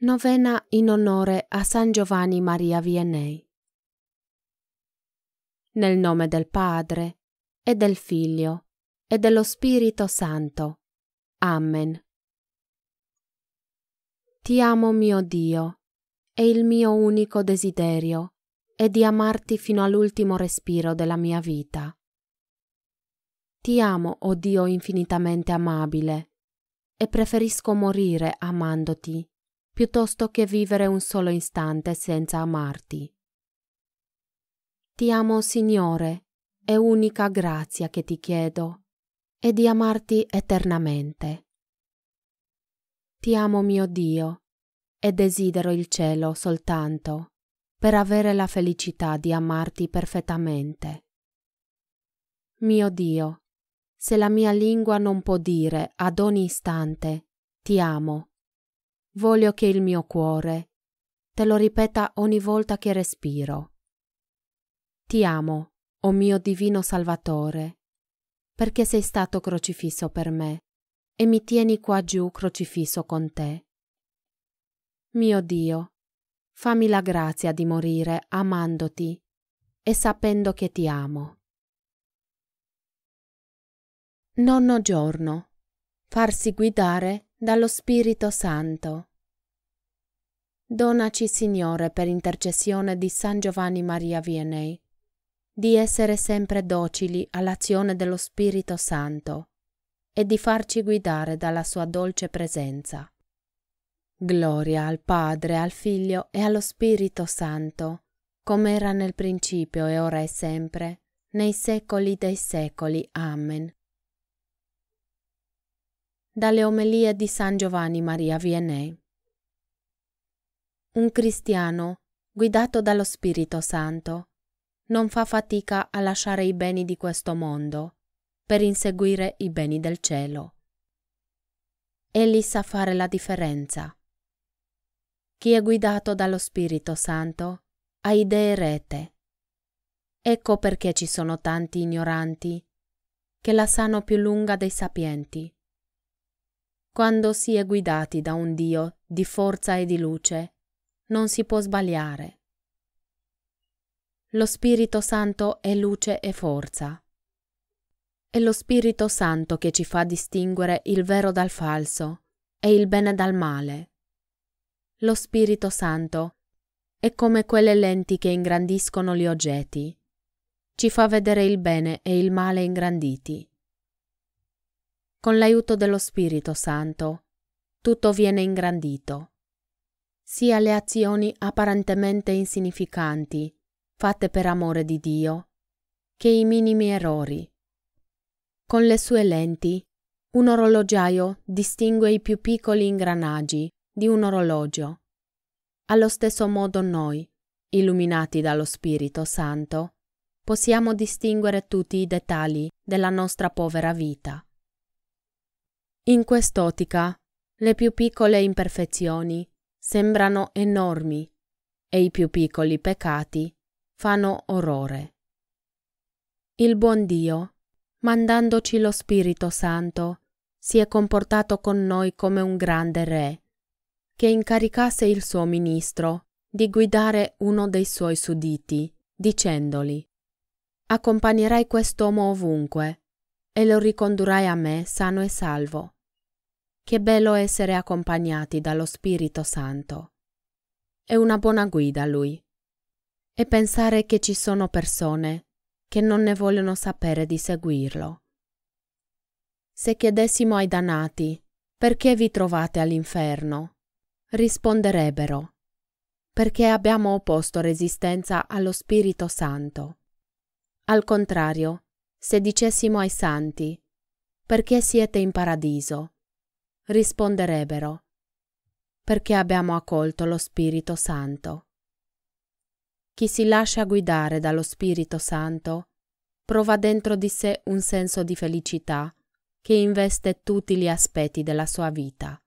Novena in onore a San Giovanni Maria Vianney. Nel nome del Padre, e del Figlio, e dello Spirito Santo. Amen. Ti amo mio Dio, e il mio unico desiderio è di amarti fino all'ultimo respiro della mia vita. Ti amo, o oh Dio infinitamente amabile, e preferisco morire amandoti piuttosto che vivere un solo istante senza amarti. Ti amo, Signore, è unica grazia che ti chiedo, è di amarti eternamente. Ti amo, mio Dio, e desidero il cielo soltanto, per avere la felicità di amarti perfettamente. Mio Dio, se la mia lingua non può dire ad ogni istante ti amo Voglio che il mio cuore te lo ripeta ogni volta che respiro. Ti amo, o mio divino Salvatore, perché sei stato crocifisso per me e mi tieni qua giù crocifisso con te. Mio Dio, fammi la grazia di morire amandoti e sapendo che ti amo. Nonno giorno. Farsi guidare dallo Spirito Santo. Donaci, Signore, per intercessione di San Giovanni Maria Vianney, di essere sempre docili all'azione dello Spirito Santo e di farci guidare dalla sua dolce presenza. Gloria al Padre, al Figlio e allo Spirito Santo, come era nel principio e ora è sempre, nei secoli dei secoli. Amen. Dalle omelie di San Giovanni Maria Vianney un cristiano, guidato dallo Spirito Santo, non fa fatica a lasciare i beni di questo mondo per inseguire i beni del cielo. Egli sa fare la differenza. Chi è guidato dallo Spirito Santo ha idee rete. Ecco perché ci sono tanti ignoranti che la sanno più lunga dei sapienti. Quando si è guidati da un Dio di forza e di luce, non si può sbagliare. Lo Spirito Santo è luce e forza. È lo Spirito Santo che ci fa distinguere il vero dal falso e il bene dal male. Lo Spirito Santo è come quelle lenti che ingrandiscono gli oggetti. Ci fa vedere il bene e il male ingranditi. Con l'aiuto dello Spirito Santo, tutto viene ingrandito sia le azioni apparentemente insignificanti, fatte per amore di Dio, che i minimi errori. Con le sue lenti, un orologiaio distingue i più piccoli ingranaggi di un orologio. Allo stesso modo noi, illuminati dallo Spirito Santo, possiamo distinguere tutti i dettagli della nostra povera vita. In quest'ottica, le più piccole imperfezioni sembrano enormi e i più piccoli peccati fanno orrore. Il buon Dio, mandandoci lo Spirito Santo, si è comportato con noi come un grande re, che incaricasse il suo ministro di guidare uno dei suoi sudditi, dicendogli Accompagnerai quest'uomo ovunque e lo ricondurrai a me sano e salvo. Che bello essere accompagnati dallo Spirito Santo. È una buona guida lui. E pensare che ci sono persone che non ne vogliono sapere di seguirlo. Se chiedessimo ai dannati perché vi trovate all'inferno, risponderebbero perché abbiamo opposto resistenza allo Spirito Santo. Al contrario, se dicessimo ai santi perché siete in paradiso, risponderebbero, perché abbiamo accolto lo Spirito Santo. Chi si lascia guidare dallo Spirito Santo prova dentro di sé un senso di felicità che investe tutti gli aspetti della sua vita.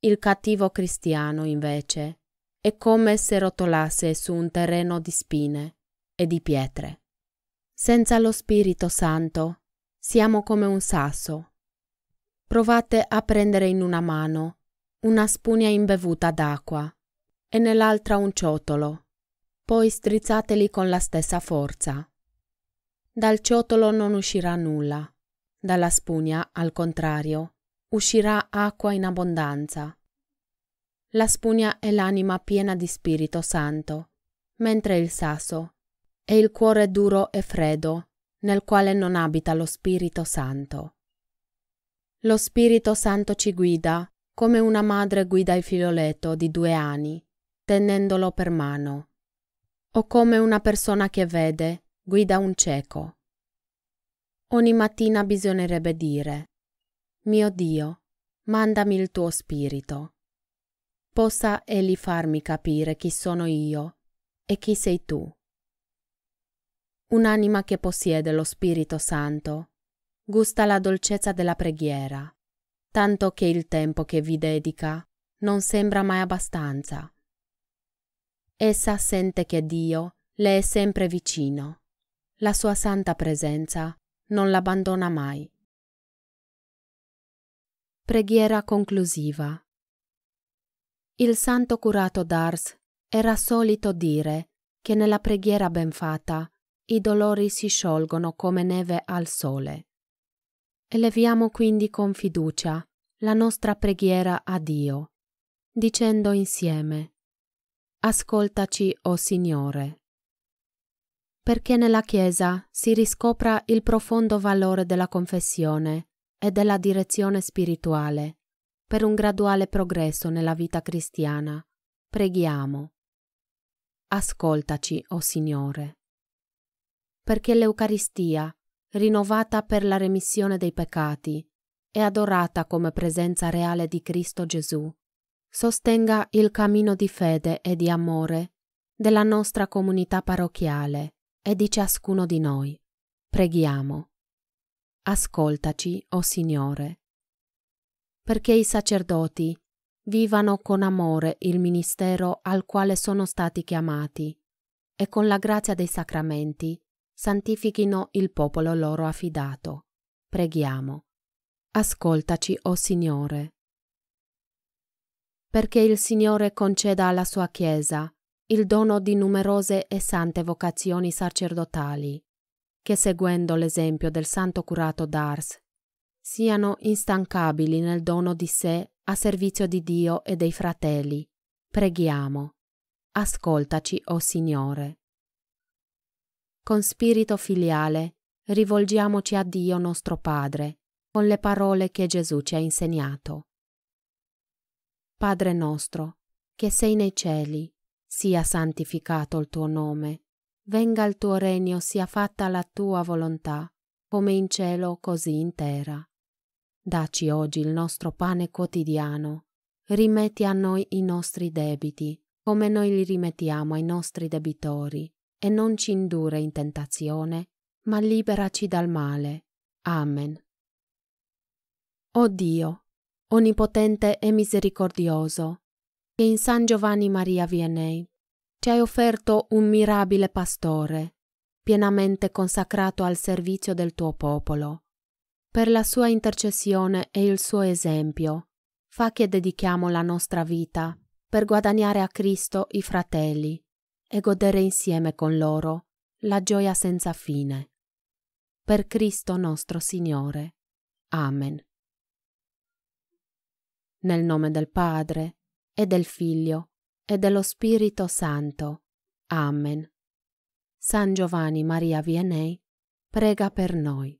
Il cattivo cristiano, invece, è come se rotolasse su un terreno di spine e di pietre. Senza lo Spirito Santo siamo come un sasso Provate a prendere in una mano una spugna imbevuta d'acqua e nell'altra un ciotolo. Poi strizzateli con la stessa forza. Dal ciotolo non uscirà nulla. Dalla spugna, al contrario, uscirà acqua in abbondanza. La spugna è l'anima piena di Spirito Santo, mentre il sasso è il cuore duro e freddo nel quale non abita lo Spirito Santo. Lo Spirito Santo ci guida, come una madre guida il figlioletto di due anni, tenendolo per mano. O come una persona che vede, guida un cieco. Ogni mattina bisognerebbe dire, mio Dio, mandami il tuo spirito. Possa egli farmi capire chi sono io e chi sei tu. Un'anima che possiede lo Spirito Santo gusta la dolcezza della preghiera, tanto che il tempo che vi dedica non sembra mai abbastanza. Essa sente che Dio le è sempre vicino, la sua santa presenza non l'abbandona mai. Preghiera conclusiva. Il santo curato d'Ars era solito dire che nella preghiera ben fatta i dolori si sciolgono come neve al sole. Eleviamo quindi con fiducia la nostra preghiera a Dio, dicendo insieme Ascoltaci, o oh Signore. Perché nella Chiesa si riscopra il profondo valore della confessione e della direzione spirituale per un graduale progresso nella vita cristiana, preghiamo. Ascoltaci, o oh Signore. Perché l'Eucaristia rinnovata per la remissione dei peccati e adorata come presenza reale di Cristo Gesù, sostenga il cammino di fede e di amore della nostra comunità parrocchiale e di ciascuno di noi. Preghiamo. Ascoltaci, o oh Signore. Perché i sacerdoti vivano con amore il ministero al quale sono stati chiamati e con la grazia dei sacramenti santifichino il popolo loro affidato. Preghiamo. Ascoltaci, o oh Signore. Perché il Signore conceda alla sua Chiesa il dono di numerose e sante vocazioni sacerdotali, che seguendo l'esempio del santo curato d'Ars, siano instancabili nel dono di sé a servizio di Dio e dei fratelli. Preghiamo. Ascoltaci, o oh Signore. Con spirito filiale rivolgiamoci a Dio nostro Padre con le parole che Gesù ci ha insegnato. Padre nostro, che sei nei cieli, sia santificato il tuo nome, venga il tuo regno, sia fatta la tua volontà, come in cielo così in terra. Daci oggi il nostro pane quotidiano, rimetti a noi i nostri debiti, come noi li rimettiamo ai nostri debitori e non ci indurre in tentazione, ma liberaci dal male. Amen. O Dio, onnipotente e misericordioso, che in San Giovanni Maria Vianney ci hai offerto un mirabile pastore, pienamente consacrato al servizio del tuo popolo. Per la sua intercessione e il suo esempio, fa che dedichiamo la nostra vita per guadagnare a Cristo i fratelli e godere insieme con loro la gioia senza fine. Per Cristo nostro Signore. Amen. Nel nome del Padre, e del Figlio, e dello Spirito Santo. Amen. San Giovanni Maria Vianney, prega per noi.